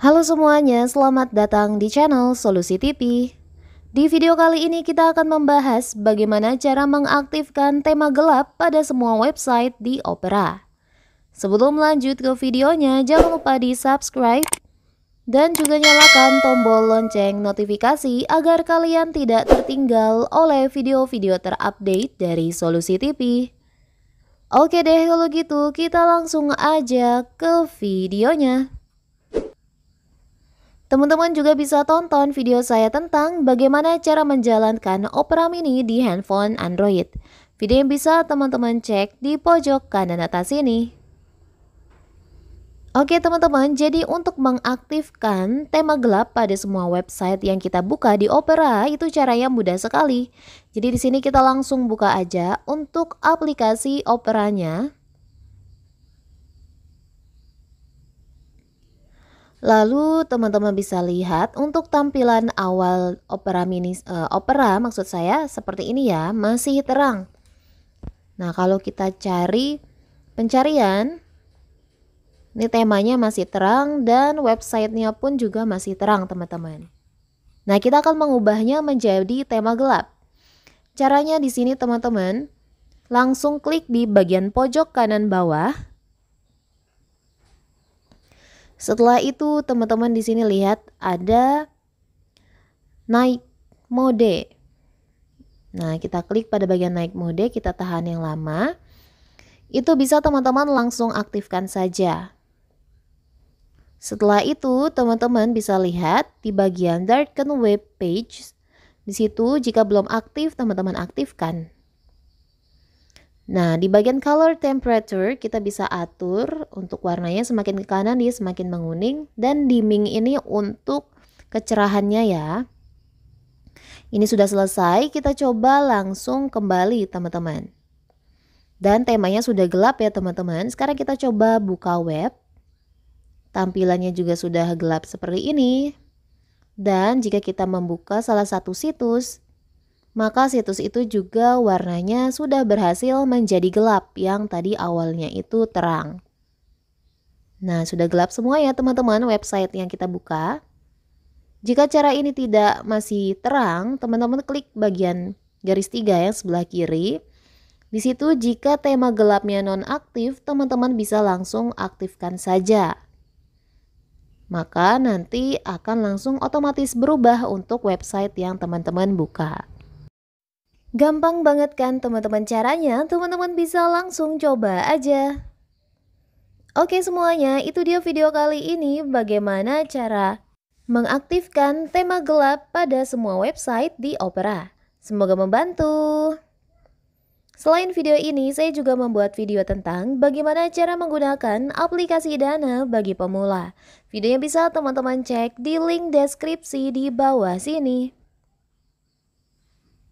Halo semuanya, selamat datang di channel Solusi TV. Di video kali ini kita akan membahas bagaimana cara mengaktifkan tema gelap pada semua website di Opera. Sebelum lanjut ke videonya, jangan lupa di subscribe dan juga nyalakan tombol lonceng notifikasi agar kalian tidak tertinggal oleh video-video terupdate dari Solusi TV. Oke deh kalau gitu kita langsung aja ke videonya. Teman-teman juga bisa tonton video saya tentang bagaimana cara menjalankan Opera Mini di handphone Android. Video yang bisa teman-teman cek di pojok kanan atas ini. Oke teman-teman, jadi untuk mengaktifkan tema gelap pada semua website yang kita buka di Opera itu caranya mudah sekali. Jadi di sini kita langsung buka aja untuk aplikasi Operanya. Lalu teman-teman bisa lihat untuk tampilan awal opera mini uh, opera maksud saya seperti ini ya, masih terang. Nah, kalau kita cari pencarian ini temanya masih terang dan websitenya pun juga masih terang teman-teman. Nah kita akan mengubahnya menjadi tema gelap. Caranya di sini teman-teman, langsung klik di bagian pojok kanan bawah setelah itu teman-teman di sini lihat ada naik mode. Nah, kita klik pada bagian naik mode, kita tahan yang lama. Itu bisa teman-teman langsung aktifkan saja. Setelah itu, teman-teman bisa lihat di bagian Darken Web Page. Di situ, jika belum aktif, teman-teman aktifkan. Nah, di bagian color temperature kita bisa atur untuk warnanya semakin ke kanan dia semakin menguning dan dimming ini untuk kecerahannya ya. Ini sudah selesai, kita coba langsung kembali teman-teman. Dan temanya sudah gelap ya teman-teman. Sekarang kita coba buka web. Tampilannya juga sudah gelap seperti ini. Dan jika kita membuka salah satu situs, maka situs itu juga warnanya sudah berhasil menjadi gelap yang tadi awalnya itu terang. Nah, sudah gelap semua ya teman-teman website yang kita buka. Jika cara ini tidak masih terang, teman-teman klik bagian garis tiga yang sebelah kiri. Di situ jika tema gelapnya nonaktif, teman-teman bisa langsung aktifkan saja. Maka nanti akan langsung otomatis berubah untuk website yang teman-teman buka. Gampang banget kan teman-teman caranya, teman-teman bisa langsung coba aja. Oke semuanya, itu dia video kali ini bagaimana cara mengaktifkan tema gelap pada semua website di Opera. Semoga membantu. Selain video ini, saya juga membuat video tentang bagaimana cara menggunakan aplikasi Dana bagi pemula. Videonya bisa teman-teman cek di link deskripsi di bawah sini.